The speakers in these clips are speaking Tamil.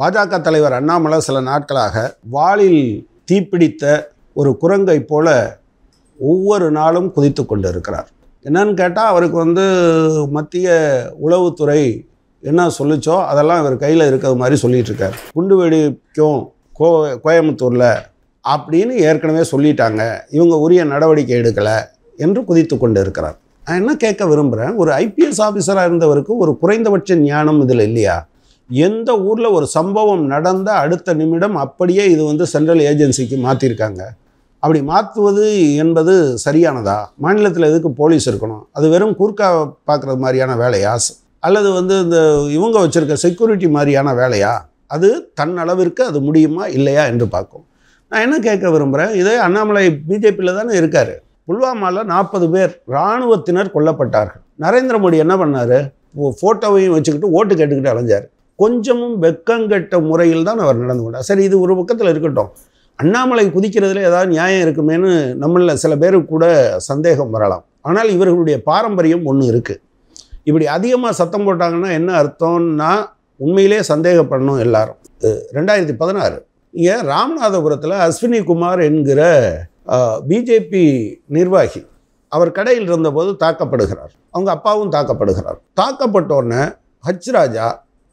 பாஜக தலைவர் அண்ணாமலை சில நாட்களாக வாளில் தீப்பிடித்த ஒரு குரங்கை போல ஒவ்வொரு நாளும் குதித்து கொண்டு இருக்கிறார் என்னன்னு கேட்டால் அவருக்கு வந்து மத்திய உளவுத்துறை என்ன சொல்லிச்சோ அதெல்லாம் இவர் கையில் இருக்கிறது மாதிரி சொல்லிட்டு இருக்கார் குண்டு வெடிக்கும் கோ கோயம்புத்தூரில் அப்படின்னு ஏற்கனவே சொல்லிட்டாங்க இவங்க உரிய நடவடிக்கை எடுக்கலை என்று குதித்து கொண்டு இருக்கிறார் நான் என்ன கேட்க விரும்புகிறேன் ஒரு ஐபிஎஸ் ஆஃபீஸராக இருந்தவருக்கு ஒரு குறைந்தபட்ச ஞானம் இதில் இல்லையா எந்த ஊரில் ஒரு சம்பவம் நடந்த அடுத்த நிமிடம் அப்படியே இது வந்து சென்ட்ரல் ஏஜென்சிக்கு மாற்றிருக்காங்க அப்படி மாற்றுவது என்பது சரியானதா மாநிலத்தில் எதுக்கு போலீஸ் இருக்கணும் அது வெறும் குறுக்கா பார்க்குறது மாதிரியான வேலையா அல்லது வந்து இந்த இவங்க வச்சுருக்க செக்யூரிட்டி மாதிரியான வேலையா அது தன்னளவிற்கு அது முடியுமா இல்லையா என்று பார்க்கும் நான் என்ன கேட்க விரும்புகிறேன் இதே அண்ணாமலை பிஜேபியில் தானே இருக்கார் புல்வாமாவில் நாற்பது பேர் இராணுவத்தினர் கொல்லப்பட்டார்கள் நரேந்திர மோடி என்ன பண்ணார் ஃபோட்டோவையும் வச்சுக்கிட்டு ஓட்டு கேட்டுக்கிட்டு அலைஞ்சார் கொஞ்சமும் வெக்கங்கெட்ட முறையில் தான் அவர் நடந்து கொண்டார் சரி இது ஒரு பக்கத்தில் இருக்கட்டும் அண்ணாமலை குதிக்கிறதுல ஏதாவது நியாயம் இருக்குமேனு நம்மளில் சில பேருக்கு கூட சந்தேகம் வரலாம் ஆனால் இவர்களுடைய பாரம்பரியம் ஒன்று இருக்குது இப்படி அதிகமாக சத்தம் போட்டாங்கன்னா என்ன அர்த்தம்னா உண்மையிலே சந்தேகப்படணும் எல்லாரும் ரெண்டாயிரத்தி பதினாறு இங்கே ராமநாதபுரத்தில் அஸ்வினி குமார் என்கிற பிஜேபி நிர்வாகி அவர் கடையில் இருந்தபோது தாக்கப்படுகிறார் அவங்க அப்பாவும் தாக்கப்படுகிறார் தாக்கப்பட்டோன்னே ஹச்ராஜா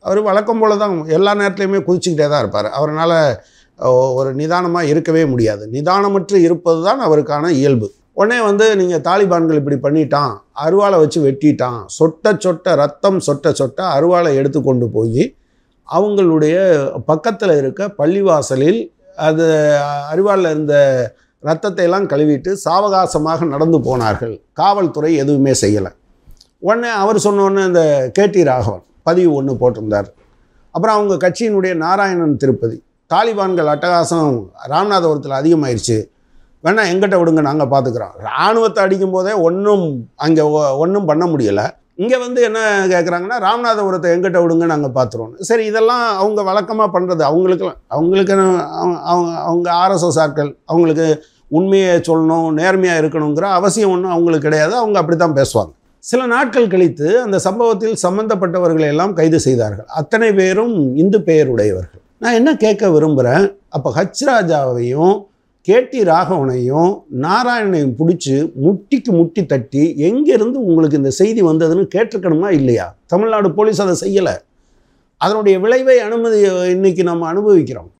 அவர் வழக்கம் போல் தான் எல்லா நேரத்துலையுமே குதிச்சுக்கிட்டே தான் இருப்பார் அவரால் ஒரு நிதானமாக இருக்கவே முடியாது நிதானமற்று இருப்பது தான் அவருக்கான இயல்பு உடனே வந்து நீங்கள் தாலிபான்கள் இப்படி பண்ணிட்டான் அருவாளை வச்சு வெட்டிட்டான் சொட்ட சொட்ட ரத்தம் சொட்ட சொட்ட அருவாளை எடுத்து கொண்டு போய் அவங்களுடைய பக்கத்தில் இருக்க பள்ளிவாசலில் அது அருவாளில் இருந்த ரத்தத்தை எல்லாம் கழுவிட்டு சாவகாசமாக நடந்து போனார்கள் காவல்துறை எதுவுமே செய்யலை உடனே அவர் சொன்னோன்னே இந்த கேடி ராகவன் பதிவு ஒன்று போட்டிருந்தார் அப்புறம் அவங்க கட்சியினுடைய நாராயணன் திருப்பதி தாலிபான்கள் அட்டகாசம் ராமநாதபுரத்தில் அதிகமாயிருச்சு வேணா எங்கிட்ட விடுங்க நாங்கள் பார்த்துக்குறோம் இராணுவத்தை அடிக்கும் போதே ஒன்றும் அங்கே ஒன்றும் பண்ண முடியலை இங்கே வந்து என்ன கேட்குறாங்கன்னா ராமநாதபுரத்தை எங்கிட்ட விடுங்க நாங்கள் பார்த்துருவோம் சரி இதெல்லாம் அவங்க வழக்கமாக பண்ணுறது அவங்களுக்கெல்லாம் அவங்களுக்கு அவங்க அவங்க ஆர்எஸ்எஸ் ஆட்கள் அவங்களுக்கு உண்மையை சொல்லணும் நேர்மையாக இருக்கணுங்கிற அவசியம் ஒன்றும் அவங்களுக்கு கிடையாது அவங்க அப்படி தான் பேசுவாங்க சில நாட்கள் கழித்து அந்த சம்பவத்தில் சம்பந்தப்பட்டவர்களை எல்லாம் கைது செய்தார்கள் அத்தனை பேரும் இந்து பெயருடையவர்கள் நான் என்ன கேட்க விரும்புகிறேன் அப்போ ஹச் ராஜாவையும் டி ராகவனையும் நாராயணையும் பிடிச்சி முட்டிக்கு முட்டி தட்டி எங்கேருந்து உங்களுக்கு இந்த செய்தி வந்ததுன்னு கேட்டிருக்கணுமா இல்லையா தமிழ்நாடு போலீஸ் அதை செய்யலை அதனுடைய விளைவை அனுமதி இன்னைக்கு நம்ம அனுபவிக்கிறோம்